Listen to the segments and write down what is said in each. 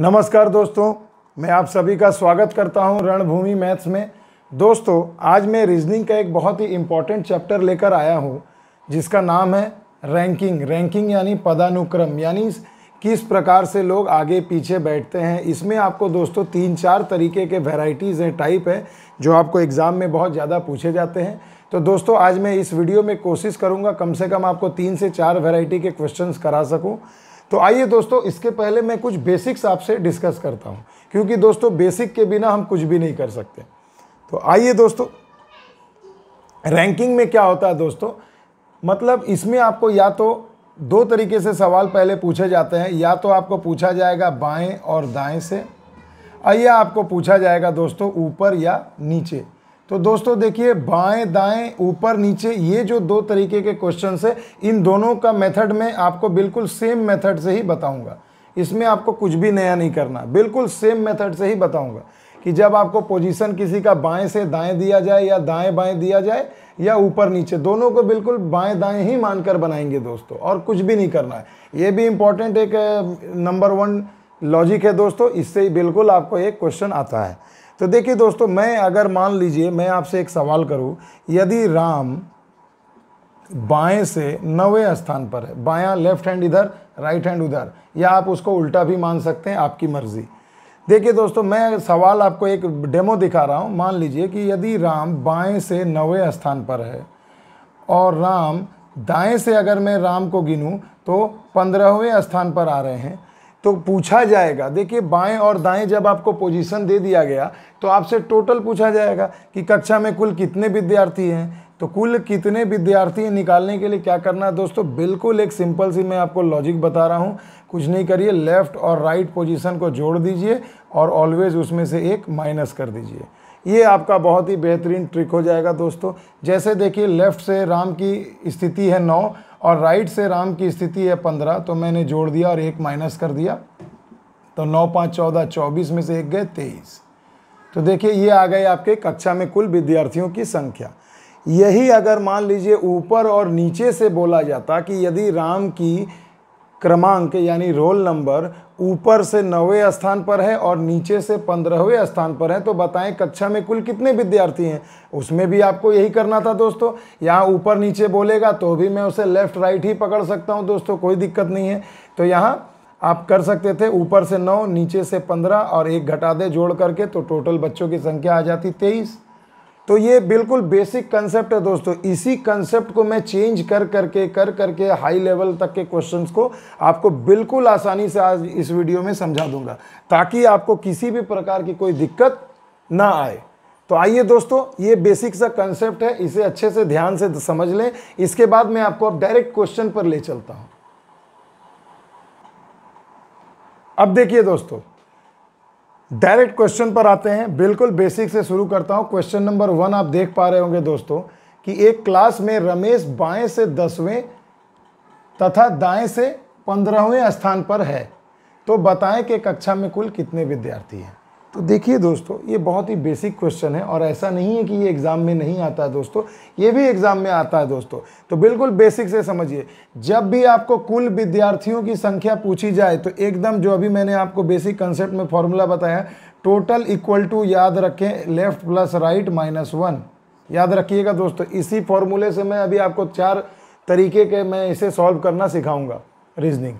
नमस्कार दोस्तों मैं आप सभी का स्वागत करता हूं रणभूमि मैथ्स में दोस्तों आज मैं रीजनिंग का एक बहुत ही इम्पॉर्टेंट चैप्टर लेकर आया हूं जिसका नाम है रैंकिंग रैंकिंग यानी पदानुक्रम यानी किस प्रकार से लोग आगे पीछे बैठते हैं इसमें आपको दोस्तों तीन चार तरीके के वेराइटीज़ हैं टाइप है जो आपको एग्ज़ाम में बहुत ज़्यादा पूछे जाते हैं तो दोस्तों आज मैं इस वीडियो में कोशिश करूँगा कम से कम आपको तीन से चार वेराइटी के क्वेश्चन करा सकूँ तो आइए दोस्तों इसके पहले मैं कुछ बेसिक्स आपसे डिस्कस करता हूँ क्योंकि दोस्तों बेसिक के बिना हम कुछ भी नहीं कर सकते तो आइए दोस्तों रैंकिंग में क्या होता है दोस्तों मतलब इसमें आपको या तो दो तरीके से सवाल पहले पूछे जाते हैं या तो आपको पूछा जाएगा बाएं और दाएं से या आपको पूछा जाएगा दोस्तों ऊपर या नीचे तो दोस्तों देखिए बाएं दाएं ऊपर नीचे ये जो दो तरीके के क्वेश्चन है इन दोनों का मेथड में आपको बिल्कुल सेम मेथड से ही बताऊंगा इसमें आपको कुछ भी नया नहीं करना बिल्कुल सेम मेथड से ही बताऊंगा कि जब आपको पोजीशन किसी का बाएं से दाएं दिया जाए या दाएं बाएं दिया जाए या ऊपर नीचे दोनों को बिल्कुल बाएं दाएं ही मानकर बनाएंगे दोस्तों और कुछ भी नहीं करना है ये भी इम्पॉर्टेंट एक नंबर वन लॉजिक है दोस्तों इससे बिल्कुल आपको एक क्वेश्चन आता है तो देखिए दोस्तों मैं अगर मान लीजिए मैं आपसे एक सवाल करूं यदि राम बाएं से नवे स्थान पर है बायां लेफ्ट हैंड इधर राइट हैंड उधर या आप उसको उल्टा भी मान सकते हैं आपकी मर्जी देखिए दोस्तों मैं सवाल आपको एक डेमो दिखा रहा हूँ मान लीजिए कि यदि राम बाएं से नवे स्थान पर है और राम दाएं से अगर मैं राम को गिनूं तो पंद्रहवें स्थान पर आ रहे हैं तो पूछा जाएगा देखिए बाएं और दाएं जब आपको पोजीशन दे दिया गया तो आपसे टोटल पूछा जाएगा कि कक्षा में कुल कितने विद्यार्थी हैं तो कुल कितने विद्यार्थी निकालने के लिए क्या करना है दोस्तों बिल्कुल एक सिंपल सी मैं आपको लॉजिक बता रहा हूँ कुछ नहीं करिए लेफ़्ट और राइट पोजीशन को जोड़ दीजिए और ऑलवेज़ उसमें से एक माइनस कर दीजिए ये आपका बहुत ही बेहतरीन ट्रिक हो जाएगा दोस्तों जैसे देखिए लेफ़्ट से राम की स्थिति है नौ और राइट से राम की स्थिति है पंद्रह तो मैंने जोड़ दिया और एक माइनस कर दिया तो नौ पाँच चौदह चौबीस में से एक गए तेईस तो देखिए ये आ गए आपके कक्षा में कुल विद्यार्थियों की संख्या यही अगर मान लीजिए ऊपर और नीचे से बोला जाता कि यदि राम की क्रमांक यानी रोल नंबर ऊपर से नौवे स्थान पर है और नीचे से पंद्रहवें स्थान पर है तो बताएं कक्षा में कुल कितने विद्यार्थी हैं उसमें भी आपको यही करना था दोस्तों यहाँ ऊपर नीचे बोलेगा तो भी मैं उसे लेफ्ट राइट ही पकड़ सकता हूँ दोस्तों कोई दिक्कत नहीं है तो यहाँ आप कर सकते थे ऊपर से नौ नीचे से पंद्रह और एक घटा दे जोड़ करके तो टोटल बच्चों की संख्या आ जाती तेईस तो ये बिल्कुल बेसिक कंसेप्ट है दोस्तों इसी कंसेप्ट को मैं चेंज कर करके कर करके हाई लेवल तक के क्वेश्चंस को आपको बिल्कुल आसानी से आज इस वीडियो में समझा दूंगा ताकि आपको किसी भी प्रकार की कोई दिक्कत ना आए तो आइए दोस्तों ये बेसिक सा कंसेप्ट है इसे अच्छे से ध्यान से समझ लें इसके बाद मैं आपको अब डायरेक्ट क्वेश्चन पर ले चलता हूँ अब देखिए दोस्तों डायरेक्ट क्वेश्चन पर आते हैं बिल्कुल बेसिक से शुरू करता हूं क्वेश्चन नंबर वन आप देख पा रहे होंगे दोस्तों कि एक क्लास में रमेश बाएं से दसवें तथा दाएं से पंद्रहवें स्थान पर है तो बताएं कि कक्षा में कुल कितने विद्यार्थी हैं तो देखिए दोस्तों ये बहुत ही बेसिक क्वेश्चन है और ऐसा नहीं है कि ये एग्ज़ाम में नहीं आता है दोस्तों ये भी एग्ज़ाम में आता है दोस्तों तो बिल्कुल बेसिक से समझिए जब भी आपको कुल विद्यार्थियों की संख्या पूछी जाए तो एकदम जो अभी मैंने आपको बेसिक कंसेप्ट में फॉर्मूला बताया टोटल इक्वल टू याद रखें left plus right minus one याद रखिएगा दोस्तों इसी फॉर्मूले से मैं अभी आपको चार तरीके के मैं इसे सॉल्व करना सिखाऊंगा रीजनिंग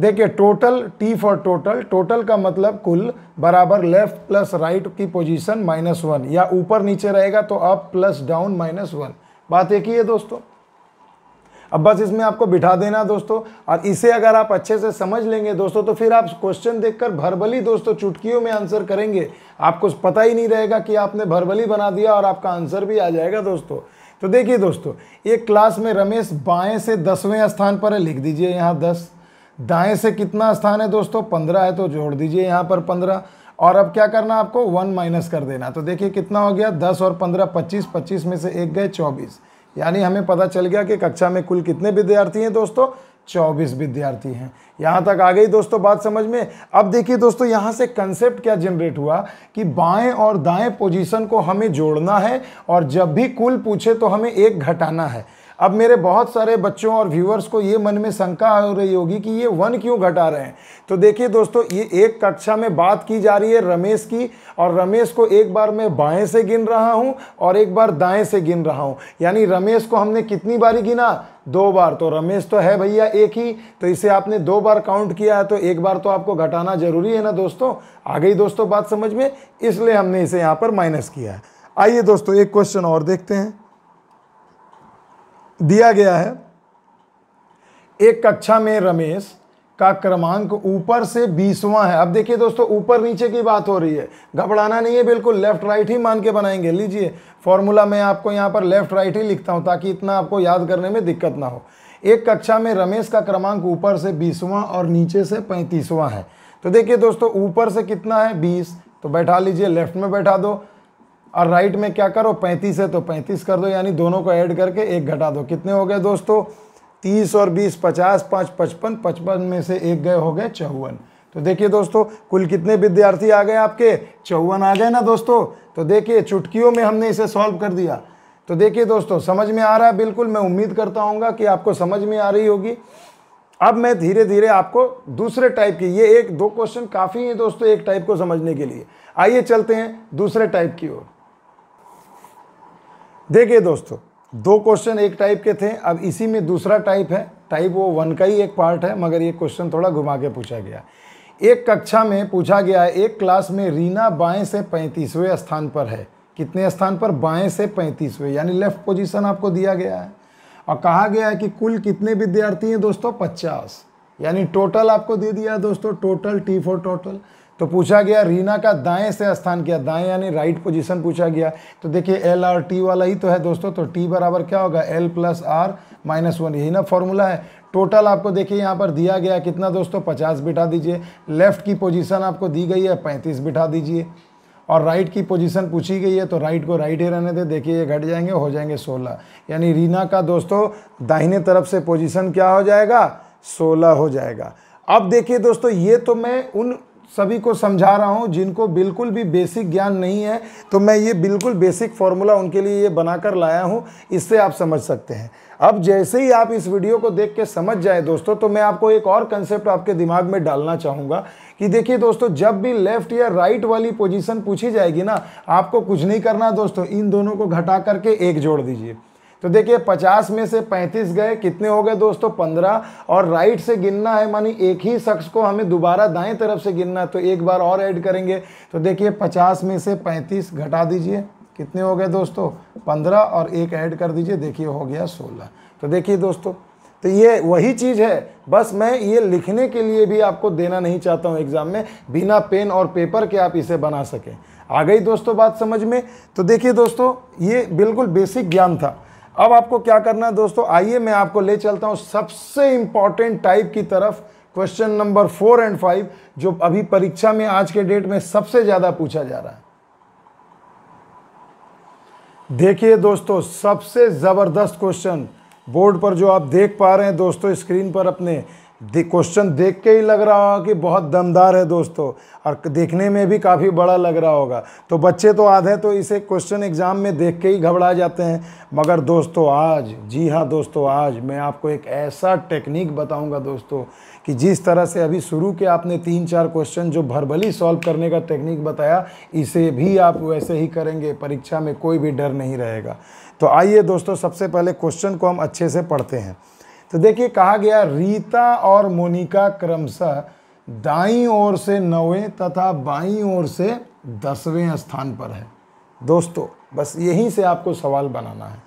देखिए total T for total total का मतलब कुल बराबर लेफ्ट प्लस राइट की पोजीशन माइनस वन या ऊपर नीचे रहेगा तो up plus down minus one बात एक ही है दोस्तों अब बस इसमें आपको बिठा देना दोस्तों और इसे अगर आप अच्छे से समझ लेंगे दोस्तों तो फिर आप क्वेश्चन देखकर भरबली दोस्तों चुटकियों में आंसर करेंगे आपको पता ही नहीं रहेगा कि आपने भरबली बना दिया और आपका आंसर भी आ जाएगा दोस्तों तो देखिए दोस्तों एक क्लास में रमेश बाएं से दसवें स्थान पर है लिख दीजिए यहाँ दस दाएं से कितना स्थान है दोस्तों पंद्रह है तो जोड़ दीजिए यहाँ पर पंद्रह और अब क्या करना आपको वन माइनस कर देना तो देखिए कितना हो गया दस और पंद्रह पच्चीस पच्चीस में से एक गए चौबीस यानी हमें पता चल गया कि कक्षा में कुल कितने विद्यार्थी हैं दोस्तों चौबीस विद्यार्थी हैं यहाँ तक आ गई दोस्तों बात समझ में अब देखिए दोस्तों यहाँ से कंसेप्ट क्या जनरेट हुआ कि बाएं और दाएं पोजीशन को हमें जोड़ना है और जब भी कुल पूछे तो हमें एक घटाना है अब मेरे बहुत सारे बच्चों और व्यूअर्स को ये मन में शंका हो रही होगी कि ये वन क्यों घटा रहे हैं तो देखिए दोस्तों ये एक कक्षा में बात की जा रही है रमेश की और रमेश को एक बार मैं बाएं से गिन रहा हूँ और एक बार दाएं से गिन रहा हूँ यानी रमेश को हमने कितनी बारी गिना दो बार तो रमेश तो है भैया एक ही तो इसे आपने दो बार काउंट किया है तो एक बार तो आपको घटाना ज़रूरी है ना दोस्तों आ गई दोस्तों बात समझ में इसलिए हमने इसे यहाँ पर माइनस किया है आइए दोस्तों एक क्वेश्चन और देखते हैं दिया गया है एक कक्षा में रमेश का क्रमांक ऊपर से बीसवां है अब देखिए दोस्तों ऊपर नीचे की बात हो रही है घबराना नहीं है बिल्कुल लेफ्ट राइट ही मान के बनाएंगे लीजिए फॉर्मूला मैं आपको यहाँ पर लेफ्ट राइट ही लिखता हूँ ताकि इतना आपको याद करने में दिक्कत ना हो एक कक्षा में रमेश का क्रमांक ऊपर से बीसवां और नीचे से पैंतीसवां है तो देखिए दोस्तों ऊपर से कितना है बीस तो बैठा लीजिए लेफ्ट में बैठा दो और राइट में क्या करो पैंतीस है तो पैंतीस कर दो यानी दोनों को ऐड करके एक घटा दो कितने हो गए दोस्तों तीस और बीस पचास पाँच पचपन पचपन में से एक गए हो गए चौवन तो देखिए दोस्तों कुल कितने विद्यार्थी आ गए आपके चौवन आ गए ना दोस्तों तो देखिए चुटकियों में हमने इसे सॉल्व कर दिया तो देखिए दोस्तों समझ में आ रहा है बिल्कुल मैं उम्मीद करता हूँ कि आपको समझ में आ रही होगी अब मैं धीरे धीरे आपको दूसरे टाइप की ये एक दो क्वेश्चन काफ़ी हैं दोस्तों एक टाइप को समझने के लिए आइए चलते हैं दूसरे टाइप की ओर देखिए दोस्तों दो क्वेश्चन एक टाइप के थे अब इसी में दूसरा टाइप है टाइप वो वन का ही एक पार्ट है मगर ये क्वेश्चन थोड़ा घुमा के पूछा गया एक कक्षा में पूछा गया है एक क्लास में रीना बाएं से पैंतीसवें स्थान पर है कितने स्थान पर बाएं से पैंतीसवें यानी लेफ्ट पोजीशन आपको दिया गया है और कहा गया है कि कुल कितने विद्यार्थी हैं दोस्तों पचास यानी टोटल आपको दे दिया है दोस्तों टोटल टी फॉर टोटल तो पूछा गया रीना का दाएं से स्थान किया दाएं यानी राइट पोजीशन पूछा गया तो देखिए एल आर टी वाला ही तो है दोस्तों तो टी बराबर क्या होगा L plus R minus one यही ना फॉर्मूला है टोटल आपको देखिए यहाँ पर दिया गया कितना दोस्तों पचास बिठा दीजिए लेफ्ट की पोजीशन आपको दी गई है पैंतीस बिठा दीजिए और राइट की पोजीशन पूछी गई है तो राइट को राइट ही रहने दे देखिए ये घट जाएंगे हो जाएंगे सोलह यानी रीना का दोस्तों दाहिने तरफ से पोजीशन क्या हो जाएगा सोलह हो जाएगा अब देखिए दोस्तों ये तो मैं उन सभी को समझा रहा हूँ जिनको बिल्कुल भी बेसिक ज्ञान नहीं है तो मैं ये बिल्कुल बेसिक फार्मूला उनके लिए ये बनाकर लाया हूँ इससे आप समझ सकते हैं अब जैसे ही आप इस वीडियो को देख के समझ जाए दोस्तों तो मैं आपको एक और कंसेप्ट आपके दिमाग में डालना चाहूँगा कि देखिए दोस्तों जब भी लेफ्ट या राइट वाली पोजिशन पूछी जाएगी ना आपको कुछ नहीं करना दोस्तों इन दोनों को घटा करके एक जोड़ दीजिए तो देखिए 50 में से 35 गए कितने हो गए दोस्तों 15 और राइट से गिनना है मानी एक ही शख्स को हमें दोबारा दाएं तरफ से गिनना तो एक बार और ऐड करेंगे तो देखिए 50 में से 35 घटा दीजिए कितने हो गए दोस्तों 15 और एक ऐड कर दीजिए देखिए हो गया 16 तो देखिए दोस्तों तो ये वही चीज़ है बस मैं ये लिखने के लिए भी आपको देना नहीं चाहता हूँ एग्ज़ाम में बिना पेन और पेपर के आप इसे बना सकें आ गई दोस्तों बात समझ में तो देखिए दोस्तों ये बिल्कुल बेसिक ज्ञान था अब आपको क्या करना है दोस्तों आइए मैं आपको ले चलता हूं सबसे इंपॉर्टेंट टाइप की तरफ question number four and five जो अभी परीक्षा में आज के डेट में सबसे ज़्यादा पूछा जा रहा है देखिए दोस्तों सबसे ज़बरदस्त क्वेश्चन बोर्ड पर जो आप देख पा रहे हैं दोस्तों स्क्रीन पर अपने क्वेश्चन देख के ही लग रहा होगा कि बहुत दमदार है दोस्तों और देखने में भी काफ़ी बड़ा लग रहा होगा तो बच्चे तो आधे तो इसे क्वेश्चन एग्ज़ाम में देख के ही घबरा जाते हैं मगर दोस्तों आज जी हाँ दोस्तों आज मैं आपको एक ऐसा टेक्निक बताऊंगा दोस्तों कि जिस तरह से अभी शुरू के आपने तीन चार क्वेश्चन जो भरबली सॉल्व करने का टेक्निक बताया इसे भी आप वैसे ही करेंगे परीक्षा में कोई भी डर नहीं रहेगा तो आइए दोस्तों सबसे पहले क्वेश्चन को हम अच्छे से पढ़ते हैं तो देखिए कहा गया रीता और मोनिका क्रमशः दाई ओर से नवें तथा बाई ओर से दसवें स्थान पर है दोस्तों बस यहीं से आपको सवाल बनाना है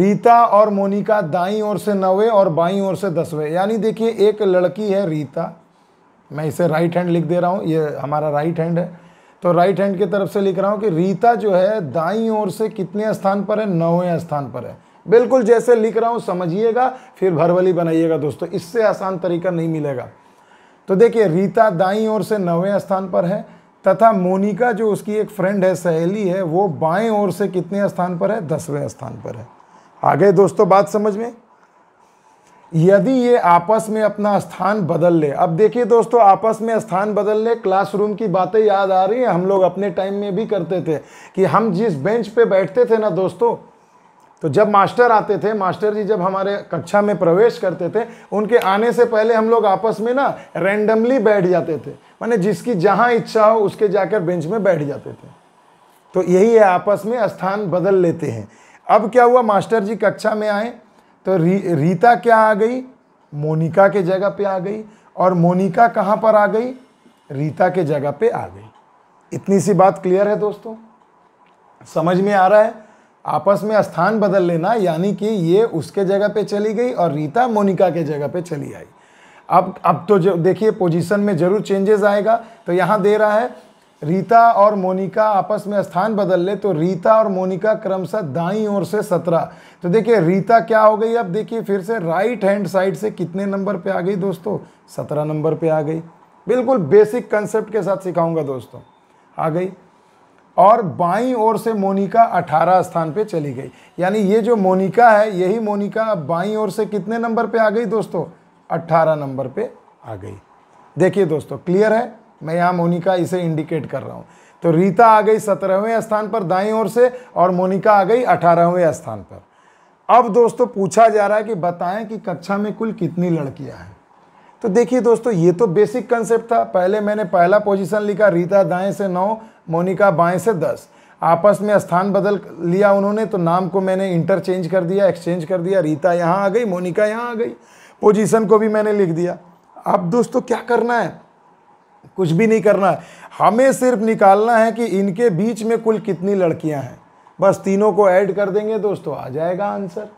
रीता और मोनिका दाई ओर से नवे और बाई ओर से दसवें यानी देखिए एक लड़की है रीता मैं इसे राइट हैंड लिख दे रहा हूँ ये हमारा राइट हैंड है तो राइट हैंड की तरफ से लिख रहा हूँ कि रीता जो है दाई ओर से कितने स्थान पर है नौवें स्थान पर है बिल्कुल जैसे लिख रहा हूँ समझिएगा फिर भरवली बनाइएगा दोस्तों इससे आसान तरीका नहीं मिलेगा तो देखिए रीता दाई ओर से नवें स्थान पर है तथा मोनिका जो उसकी एक फ्रेंड है सहेली है वो बाएं ओर से कितने स्थान पर है दसवें स्थान पर है आगे दोस्तों बात समझ में यदि ये आपस में अपना स्थान बदल ले अब देखिए दोस्तों आपस में स्थान बदल ले क्लासरूम की बातें याद आ रही हैं हम लोग अपने टाइम में भी करते थे कि हम जिस बेंच पे बैठते थे ना दोस्तों तो जब मास्टर आते थे मास्टर जी जब हमारे कक्षा में प्रवेश करते थे उनके आने से पहले हम लोग आपस में ना रैंडमली बैठ जाते थे माने जिसकी जहाँ इच्छा हो उसके जाकर बेंच में बैठ जाते थे तो यही है आपस में स्थान बदल लेते हैं अब क्या हुआ मास्टर जी कक्षा में आए तो री, रीता क्या आ गई मोनिका के जगह पे आ गई और मोनिका कहाँ पर आ गई रीता के जगह पे आ गई इतनी सी बात क्लियर है दोस्तों समझ में आ रहा है आपस में स्थान बदल लेना यानी कि ये उसके जगह पे चली गई और रीता मोनिका के जगह पे चली आई अब अब तो देखिए पोजीशन में ज़रूर चेंजेस आएगा तो यहाँ दे रहा है रीता और मोनिका आपस में स्थान बदल ले तो रीता और मोनिका क्रमशः दाई ओर से सत्रह तो देखिए रीता क्या हो गई अब देखिए फिर से राइट हैंड साइड से कितने नंबर पे आ गई दोस्तों सत्रह नंबर पे आ गई बिल्कुल बेसिक कंसेप्ट के साथ सिखाऊंगा दोस्तों आ गई और बाईं ओर से मोनिका 18 स्थान पे चली गई यानी ये जो मोनिका है यही मोनिका बाईं ओर से कितने नंबर पे आ गई दोस्तों 18 नंबर पे आ गई देखिए दोस्तों क्लियर है मैं यहाँ मोनिका इसे इंडिकेट कर रहा हूँ तो रीता आ गई सत्रहवें स्थान पर दाई ओर से और मोनिका आ गई अठारहवें स्थान पर अब दोस्तों पूछा जा रहा है कि बताएं कि कक्षा में कुल कितनी लड़कियां हैं तो देखिए दोस्तों ये तो बेसिक कंसेप्ट था पहले मैंने पहला पोजीशन लिखा रीता दाएं से नौ मोनिका बाएं से दस आपस में स्थान बदल लिया उन्होंने तो नाम को मैंने इंटरचेंज कर दिया एक्सचेंज कर दिया रीता यहाँ आ गई मोनिका यहाँ आ गई पोजीशन को भी मैंने लिख दिया अब दोस्तों क्या करना है कुछ भी नहीं करना है हमें सिर्फ निकालना है कि इनके बीच में कुल कितनी लड़कियाँ हैं बस तीनों को ऐड कर देंगे दोस्तों आ जाएगा आंसर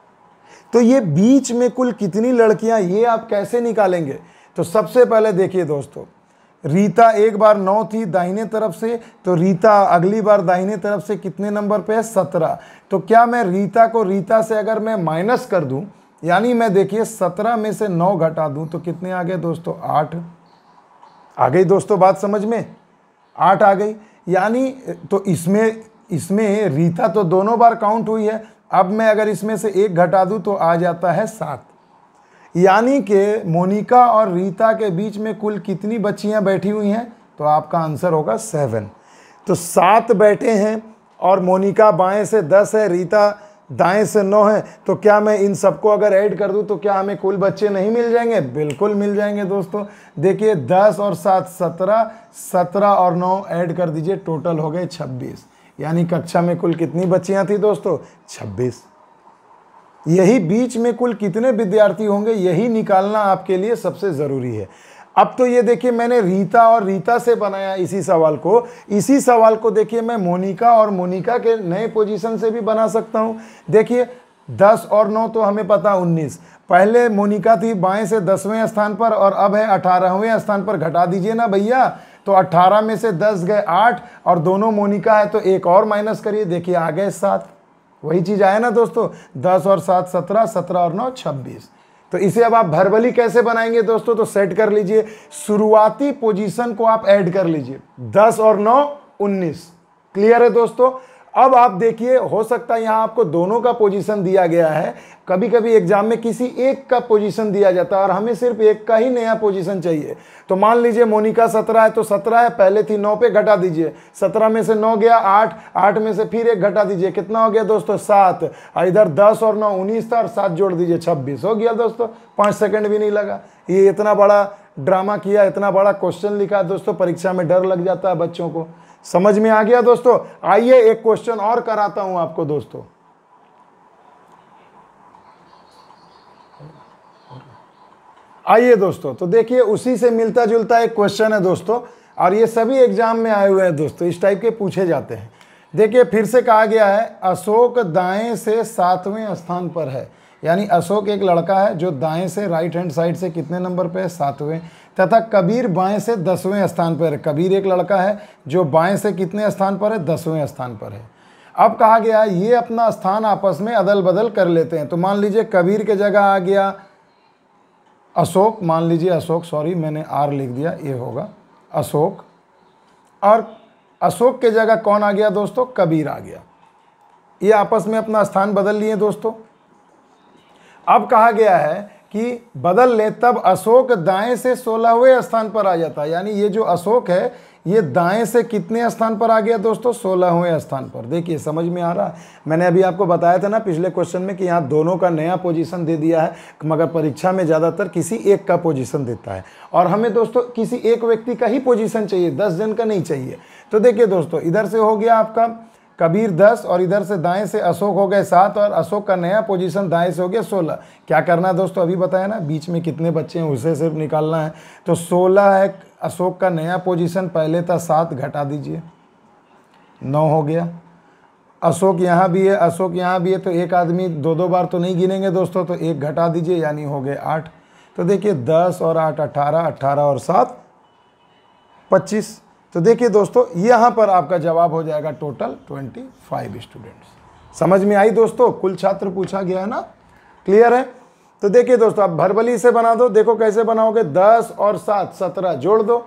तो ये बीच में कुल कितनी लड़कियां ये आप कैसे निकालेंगे तो सबसे पहले देखिए दोस्तों रीता एक बार नौ थी दाहिने तरफ से तो रीता अगली बार दाहिने तरफ से कितने नंबर पे है सत्रह तो क्या मैं रीता को रीता से अगर मैं माइनस कर दूं यानी मैं देखिए सत्रह में से नौ घटा दूं तो कितने आ गए दोस्तों आठ आ गई दोस्तों बात समझ में आठ आ गई यानी तो इसमें इसमें रीता तो दोनों बार काउंट हुई है अब मैं अगर इसमें से एक घटा दूं तो आ जाता है सात यानी कि मोनिका और रीता के बीच में कुल कितनी बच्चियां बैठी हुई हैं तो आपका आंसर होगा सेवन तो सात बैठे हैं और मोनिका बाएं से दस है रीता दाएं से नौ है तो क्या मैं इन सबको अगर ऐड कर दूं तो क्या हमें कुल बच्चे नहीं मिल जाएंगे बिल्कुल मिल जाएंगे दोस्तों देखिए दस और सात सत्रह सत्रह और नौ ऐड कर दीजिए टोटल हो गए छब्बीस यानी कक्षा में कुल कितनी बच्चियां थी दोस्तों 26 यही बीच में कुल कितने विद्यार्थी होंगे यही निकालना आपके लिए सबसे ज़रूरी है अब तो ये देखिए मैंने रीता और रीता से बनाया इसी सवाल को इसी सवाल को देखिए मैं मोनिका और मोनिका के नए पोजीशन से भी बना सकता हूँ देखिए दस और नौ तो हमें पता उन्नीस पहले मोनिका थी बाएं से दसवें स्थान पर और अब है अठारहवें स्थान पर घटा दीजिए ना भैया तो 18 में से 10 गए 8 और दोनों मोनिका है तो एक और माइनस करिए देखिए आ गए सात वही चीज़ आया ना दोस्तों 10 और सात सत्रह सत्रह और नौ छब्बीस तो इसे अब आप भरबली कैसे बनाएंगे दोस्तों तो सेट कर लीजिए शुरुआती पोजीशन को आप ऐड कर लीजिए 10 और 9 19 क्लियर है दोस्तों अब आप देखिए हो सकता है यहाँ आपको दोनों का पोजीशन दिया गया है कभी कभी एग्जाम में किसी एक का पोजीशन दिया जाता है और हमें सिर्फ एक का ही नया पोजीशन चाहिए तो मान लीजिए मोनिका सत्रह है तो सत्रह है पहले थी नौ पे घटा दीजिए सत्रह में से नौ गया आठ आठ में से फिर एक घटा दीजिए कितना हो गया दोस्तों सात और इधर दस और नौ उन्नीस था और सात जोड़ दीजिए छब्बीस हो गया दोस्तों पाँच सेकेंड भी नहीं लगा ये इतना बड़ा ड्रामा किया इतना बड़ा क्वेश्चन लिखा दोस्तों परीक्षा में डर लग जाता है बच्चों को समझ में आ गया दोस्तों आइए एक क्वेश्चन और कराता हूं आपको दोस्तों आइए दोस्तों तो देखिए उसी से मिलता जुलता एक क्वेश्चन है दोस्तों और ये सभी एग्जाम में आए हुए हैं दोस्तों इस टाइप के पूछे जाते हैं देखिए फिर से कहा गया है अशोक दाएं से सातवें स्थान पर है यानी अशोक एक लड़का है जो दाएं से राइट हैंड साइड से कितने नंबर पे है सातवें तथा कबीर बाएं से दसवें स्थान पर है कबीर एक लड़का है जो बाएं से कितने स्थान पर है दसवें स्थान पर है अब कहा गया ये अपना स्थान आपस में अदल बदल कर लेते हैं तो मान लीजिए कबीर के जगह आ गया अशोक मान लीजिए अशोक सॉरी मैंने आर लिख दिया ये होगा अशोक और अशोक के जगह कौन आ गया दोस्तों कबीर आ गया ये आपस में अपना स्थान बदल लिए दोस्तों अब कहा गया है कि बदल ले तब अशोक दाएं से सोलहवें स्थान पर आ जाता है यानी ये जो अशोक है ये दाएं से कितने स्थान पर आ गया दोस्तों सोलहवें स्थान पर देखिए समझ में आ रहा है मैंने अभी आपको बताया था ना पिछले क्वेश्चन में कि यहाँ दोनों का नया पोजीशन दे दिया है मगर परीक्षा में ज़्यादातर किसी एक का पोजीशन देता है और हमें दोस्तों किसी एक व्यक्ति का ही पोजिशन चाहिए दस जन का नहीं चाहिए तो देखिए दोस्तों इधर से हो गया आपका कबीर दस और इधर से दाएं से अशोक हो गए सात और अशोक का नया पोजीशन दाएं से हो गया सोलह क्या करना है दोस्तों अभी बताया ना बीच में कितने बच्चे हैं उसे सिर्फ निकालना है तो सोलह है अशोक का नया पोजीशन पहले था सात घटा दीजिए नौ हो गया अशोक यहाँ भी है अशोक यहाँ भी है तो एक आदमी दो दो बार तो नहीं गिनेंगे दोस्तों तो एक घटा दीजिए यानी हो गए आठ तो देखिए दस और आठ अट्ठारह अट्ठारह और सात पच्चीस तो देखिए दोस्तों यहाँ पर आपका जवाब हो जाएगा टोटल ट्वेंटी फाइव स्टूडेंट्स समझ में आई दोस्तों कुल छात्र पूछा गया है ना क्लियर है तो देखिए दोस्तों आप भरबली से बना दो देखो कैसे बनाओगे दस और सात सत्रह जोड़ दो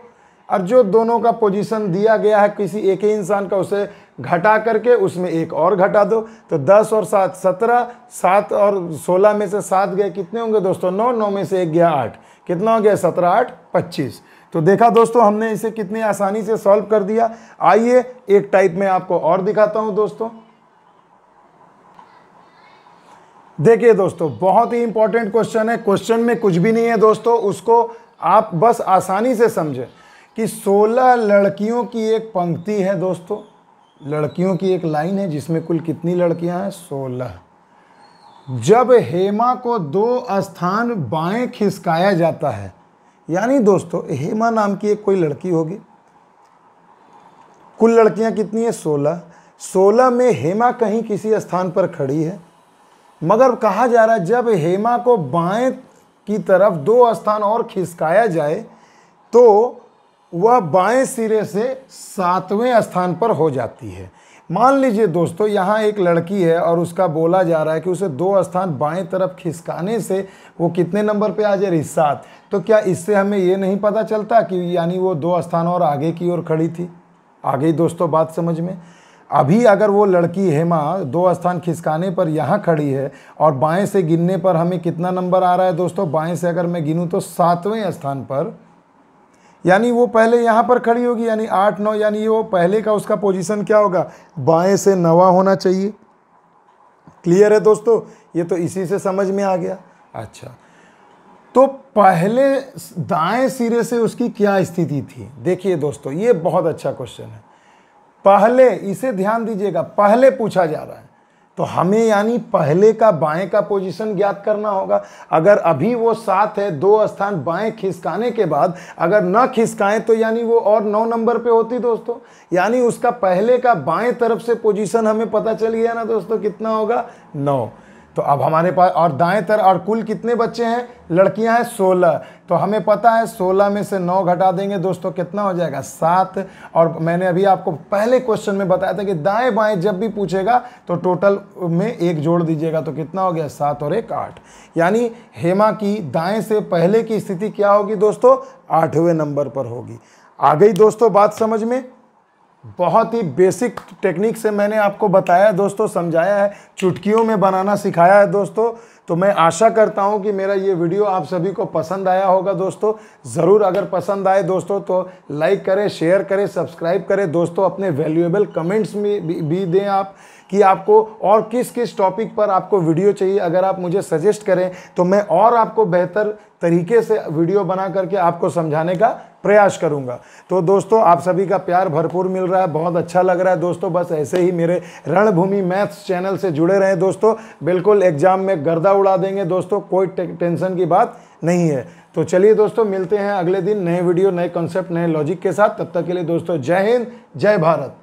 और जो दोनों का पोजीशन दिया गया है किसी एक ही इंसान का उसे घटा करके उसमें एक और घटा दो तो दस और सात सत्रह सात और सोलह में से सात गए कितने होंगे दोस्तों नौ नौ में से एक गया आठ कितना हो गया सत्रह आठ पच्चीस तो देखा दोस्तों हमने इसे कितनी आसानी से सॉल्व कर दिया आइए एक टाइप में आपको और दिखाता हूं दोस्तों देखिए दोस्तों बहुत ही इंपॉर्टेंट क्वेश्चन है क्वेश्चन में कुछ भी नहीं है दोस्तों उसको आप बस आसानी से समझें कि 16 लड़कियों की एक पंक्ति है दोस्तों लड़कियों की एक लाइन है जिसमें कुल कितनी लड़कियां हैं सोलह जब हेमा को दो स्थान बाएं खिसकाया जाता है यानी दोस्तों हेमा नाम की एक कोई लड़की होगी कुल लड़कियां कितनी है सोलह सोलह में हेमा कहीं किसी स्थान पर खड़ी है मगर कहा जा रहा है जब हेमा को बाएं की तरफ दो स्थान और खिसकाया जाए तो वह बाएं सिरे से सातवें स्थान पर हो जाती है मान लीजिए दोस्तों यहाँ एक लड़की है और उसका बोला जा रहा है कि उसे दो स्थान बाएं तरफ खिसकाने से वो कितने नंबर पे आ जा रही सात तो क्या इससे हमें ये नहीं पता चलता कि यानी वो दो स्थानों और आगे की ओर खड़ी थी आ गई दोस्तों बात समझ में अभी अगर वो लड़की हेमा दो स्थान खिसकाने पर यहाँ खड़ी है और बाएं से गिनने पर हमें कितना नंबर आ रहा है दोस्तों बाएं से अगर मैं गिनूँ तो सातवें स्थान पर यानी वो पहले यहाँ पर खड़ी होगी यानी आठ नौ यानी वो पहले का उसका पोजीशन क्या होगा बाएं से नवा होना चाहिए क्लियर है दोस्तों ये तो इसी से समझ में आ गया अच्छा तो पहले दाएं सिरे से उसकी क्या स्थिति थी देखिए दोस्तों ये बहुत अच्छा क्वेश्चन है पहले इसे ध्यान दीजिएगा पहले पूछा जा रहा है तो हमें यानी पहले का बाएं का पोजीशन ज्ञात करना होगा अगर अभी वो सात है दो स्थान बाएं खिसकाने के बाद अगर न खिसकाएं तो यानी वो और नौ नंबर पे होती दोस्तों यानी उसका पहले का बाएं तरफ से पोजीशन हमें पता चल गया ना दोस्तों कितना होगा नौ तो अब हमारे पास और दाएं तर और कुल कितने बच्चे हैं लड़कियां हैं सोलह तो हमें पता है सोलह में से नौ घटा देंगे दोस्तों कितना हो जाएगा सात और मैंने अभी आपको पहले क्वेश्चन में बताया था कि दाएं बाएं जब भी पूछेगा तो टोटल में एक जोड़ दीजिएगा तो कितना हो गया सात और एक आठ यानी हेमा की दाएँ से पहले की स्थिति क्या होगी दोस्तों आठवें नंबर पर होगी आ गई दोस्तों बात समझ में बहुत ही बेसिक टेक्निक से मैंने आपको बताया दोस्तों समझाया है चुटकियों में बनाना सिखाया है दोस्तों तो मैं आशा करता हूं कि मेरा ये वीडियो आप सभी को पसंद आया होगा दोस्तों ज़रूर अगर पसंद आए दोस्तों तो लाइक करें शेयर करें सब्सक्राइब करें दोस्तों अपने वैल्यूएबल कमेंट्स में भी, भी दें आप कि आपको और किस किस टॉपिक पर आपको वीडियो चाहिए अगर आप मुझे सजेस्ट करें तो मैं और आपको बेहतर तरीके से वीडियो बना करके आपको समझाने का प्रयास करूंगा तो दोस्तों आप सभी का प्यार भरपूर मिल रहा है बहुत अच्छा लग रहा है दोस्तों बस ऐसे ही मेरे रणभूमि मैथ्स चैनल से जुड़े रहें दोस्तों बिल्कुल एग्जाम में गर्दा उड़ा देंगे दोस्तों कोई टेंशन की बात नहीं है तो चलिए दोस्तों मिलते हैं अगले दिन नए वीडियो नए कॉन्सेप्ट नए लॉजिक के साथ तब तक के लिए दोस्तों जय हिंद जय भारत